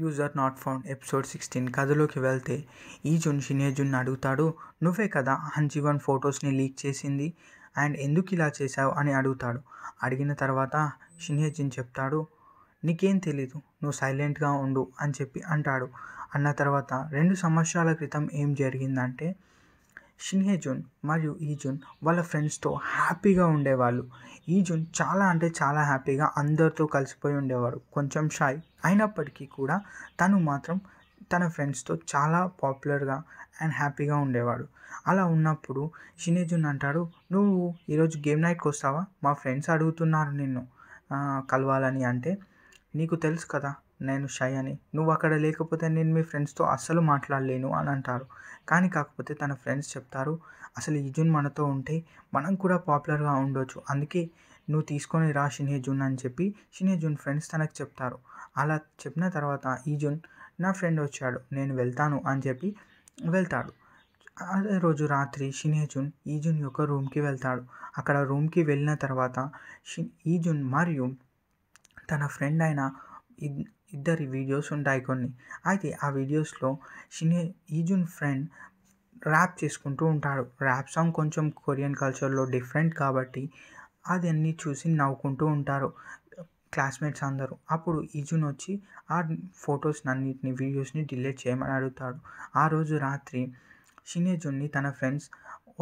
user not found episode sixteen కథలోకి వెళ్తే ఈ జున్ షినే జున్ అడుగుతాడు నువ్వే కదా హన్జీవన్ ఫొటోస్ని లీక్ చేసింది అండ్ ఎందుకు ఇలా చేశావు అని అడుగుతాడు అడిగిన తర్వాత షినే జున్ చెప్తాడు నీకేం తెలీదు నువ్వు సైలెంట్గా ఉండు అని చెప్పి అంటాడు అన్న తర్వాత రెండు సంవత్సరాల క్రితం ఏం జరిగిందంటే షిన్హేజోన్ మరియు ఈజున్ వాళ్ళ ఫ్రెండ్స్తో హ్యాపీగా ఉండేవాళ్ళు ఈజున్ చాలా అంటే చాలా హ్యాపీగా అందరితో కలిసిపోయి ఉండేవాడు కొంచెం షాయ్ అయినప్పటికీ కూడా తను మాత్రం తన ఫ్రెండ్స్తో చాలా పాపులర్గా అండ్ హ్యాపీగా ఉండేవాడు అలా ఉన్నప్పుడు షినేజున్ అంటాడు నువ్వు ఈరోజు గేమ్ నైట్కి వస్తావా మా ఫ్రెండ్స్ అడుగుతున్నారు నిన్ను కలవాలని అంటే నీకు తెలుసు కదా నేను షై అని నువ్వు అక్కడ లేకపోతే నేను మీ ఫ్రెండ్స్తో అస్సలు మాట్లాడలేను అని అంటారు కానీ కాకపోతే తన ఫ్రెండ్స్ చెప్తారు అసలు ఈజున్ మనతో ఉంటే మనం కూడా పాపులర్గా ఉండొచ్చు అందుకే నువ్వు తీసుకొని రా షినే అని చెప్పి షినే జున్ ఫ్రెండ్స్ తనకు చెప్తారు అలా చెప్పిన తర్వాత ఈజున్ నా ఫ్రెండ్ వచ్చాడు నేను వెళ్తాను అని చెప్పి వెళ్తాడు అదే రోజు రాత్రి షినేజున్ ఈజున్ యొక్క రూమ్కి వెళ్తాడు అక్కడ రూమ్కి వెళ్ళిన తర్వాత షి ఈజున్ మరియు తన ఫ్రెండ్ అయిన ఇద్దరి వీడియోస్ ఉంటాయి కొన్ని అయితే ఆ వీడియోస్లో షినే ఈజున్ ఫ్రెండ్ ర్యాప్ చేసుకుంటూ ఉంటాడు ర్యాప్ సాంగ్ కొంచెం కొరియన్ కల్చర్లో డిఫరెంట్ కాబట్టి అది అన్నీ చూసి నవ్వుకుంటూ ఉంటారు క్లాస్మేట్స్ అందరూ అప్పుడు ఈజున్ వచ్చి ఆ ఫొటోస్ అన్నిటిని వీడియోస్ని డిలీట్ చేయమని అడుగుతాడు ఆ రోజు రాత్రి షినేజున్ని తన ఫ్రెండ్స్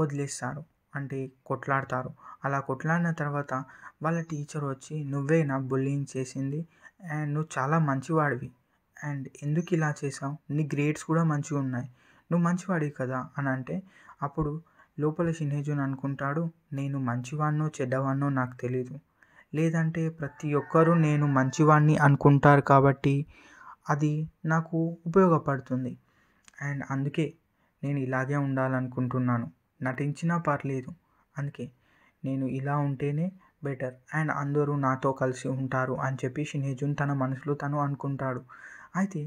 వదిలేస్తారు అంటే కొట్లాడతారు అలా కొట్లాడిన తర్వాత వాళ్ళ టీచర్ వచ్చి నువ్వేనా బుల్లింగ్ చేసింది అండ్ నువ్వు చాలా మంచివాడివి అండ్ ఎందుకు ఇలా చేసావు నీ గ్రేడ్స్ కూడా మంచిగా ఉన్నాయి నువ్వు మంచివాడివి కదా అని అంటే అప్పుడు లోపల షిన్హేజున్ అనుకుంటాడు నేను మంచివాడినో చెడ్డవాడినో నాకు తెలియదు లేదంటే ప్రతి ఒక్కరూ నేను మంచివాడిని అనుకుంటారు కాబట్టి అది నాకు ఉపయోగపడుతుంది అండ్ అందుకే నేను ఇలాగే ఉండాలనుకుంటున్నాను నటించినా పర్లేదు అందుకే నేను ఇలా ఉంటేనే బెటర్ అండ్ అందరూ నాతో కలిసి ఉంటారు అని చెప్పి షినేజున్ తన మనసులో తను అనుకుంటాడు అయితే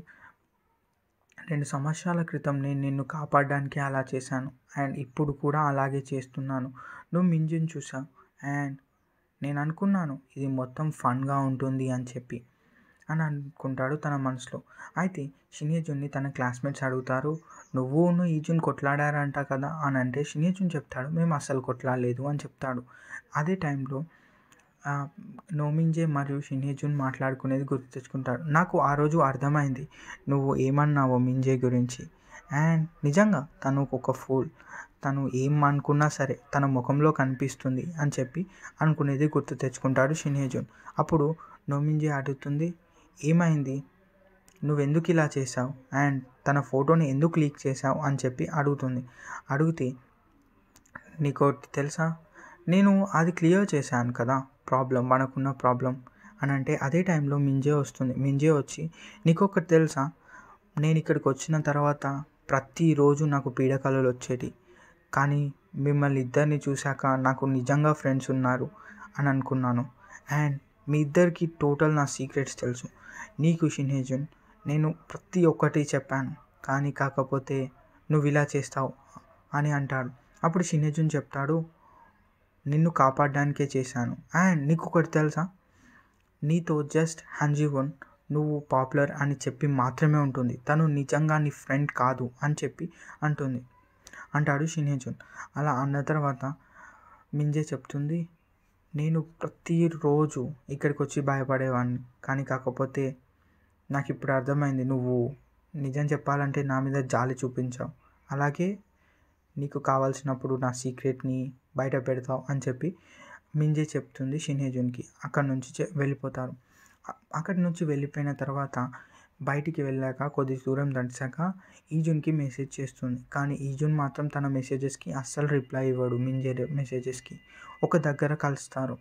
రెండు సంవత్సరాల క్రితం నేను నిన్ను కాపాడడానికి అలా చేశాను అండ్ ఇప్పుడు కూడా అలాగే చేస్తున్నాను నువ్వు మింజుని చూసావు అండ్ నేను అనుకున్నాను ఇది మొత్తం ఫన్గా ఉంటుంది అని చెప్పి అని అనుకుంటాడు తన మనసులో అయితే షినేజున్ని తన క్లాస్మేట్స్ అడుగుతారు నువ్వు నువ్వు ఈజున్ కొట్లాడారంట కదా అని అంటే షినేజున్ చెప్తాడు మేము అస్సలు కొట్లాడలేదు అని చెప్తాడు అదే టైంలో నోమింజే మరియు షిన్హేజున్ మాట్లాడుకునేది గుర్తు తెచ్చుకుంటాడు నాకు ఆ రోజు అర్థమైంది నువ్వు ఏమన్నావో మింజే గురించి అండ్ నిజంగా తను ఒక ఫూల్ తను ఏం అనుకున్నా సరే తన ముఖంలో కనిపిస్తుంది అని చెప్పి అనుకునేది గుర్తు తెచ్చుకుంటాడు షిన్హేజున్ అప్పుడు నోమింజే అడుగుతుంది ఏమైంది నువ్వెందుకు ఇలా చేసావు అండ్ తన ఫోటోని ఎందుకు లీక్ చేసావు అని చెప్పి అడుగుతుంది అడిగితే నీకోటి తెలుసా నేను అది క్లియర్ చేశాను కదా ప్రాబ్లం మనకున్న ప్రాబ్లం అని అంటే అదే టైంలో మింజే వస్తుంది మింజే వచ్చి నీకు ఒకటి తెలుసా నేను ఇక్కడికి వచ్చిన తర్వాత ప్రతిరోజు నాకు పీడకలలు వచ్చేటి కానీ మిమ్మల్ని ఇద్దరిని చూశాక నాకు నిజంగా ఫ్రెండ్స్ ఉన్నారు అని అనుకున్నాను అండ్ మీ ఇద్దరికి టోటల్ నా సీక్రెట్స్ తెలుసు నీకు షినేజన్ నేను ప్రతి ఒక్కటి చెప్పాను కానీ కాకపోతే నువ్వు ఇలా చేస్తావు అని అంటాడు అప్పుడు షినేజున్ చెప్తాడు నిన్ను కాపాడడానికే చేశాను అండ్ నీకు ఒకటి తెలుసా నీతో జస్ట్ హంజీవన్ నువ్వు పాపులర్ అని చెప్పి మాత్రమే ఉంటుంది తను నిజంగా నీ ఫ్రెండ్ కాదు అని చెప్పి అంటుంది అంటాడు షినేజున్ అలా అన్న తర్వాత మింజే చెప్తుంది నేను ప్రతిరోజు ఇక్కడికి వచ్చి భయపడేవాడిని కానీ కాకపోతే నాకు ఇప్పుడు అర్థమైంది నువ్వు నిజం చెప్పాలంటే నా మీద జాలి చూపించావు అలాగే నీకు కావాల్సినప్పుడు నా సీక్రెట్ని బయట పెడతావు అని చెప్పి మింజే చెప్తుంది షిన్హేజున్కి అక్కడి నుంచి వెళ్ళిపోతారు అక్కడి నుంచి వెళ్ళిపోయిన తర్వాత బయటికి వెళ్ళాక కొద్ది దూరం దడిచాక ఈజున్కి మెసేజ్ చేస్తుంది కానీ ఈజున్ మాత్రం తన మెసేజెస్కి అస్సలు రిప్లై ఇవ్వడు మింజే మెసేజెస్కి ఒక దగ్గర కలుస్తారు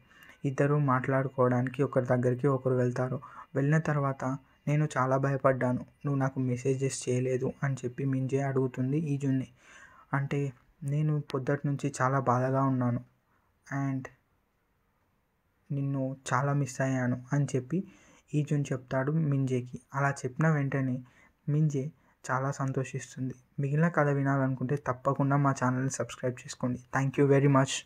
ఇద్దరు మాట్లాడుకోవడానికి ఒకరి దగ్గరికి ఒకరు వెళ్తారు వెళ్ళిన తర్వాత నేను చాలా భయపడ్డాను నువ్వు నాకు మెసేజెస్ చేయలేదు అని చెప్పి మింజే అడుగుతుంది ఈజున్ని అంటే నేను పొద్దుటి నుంచి చాలా బాధగా ఉన్నాను అండ్ నిన్ను చాలా మిస్ అయ్యాను అని చెప్పి ఈజున్ చెప్తాడు మింజేకి అలా చెప్పిన వెంటనే మింజే చాలా సంతోషిస్తుంది మిగిలిన కథ వినాలనుకుంటే తప్పకుండా మా ఛానల్ని సబ్స్క్రైబ్ చేసుకోండి థ్యాంక్ యూ వెరీ మచ్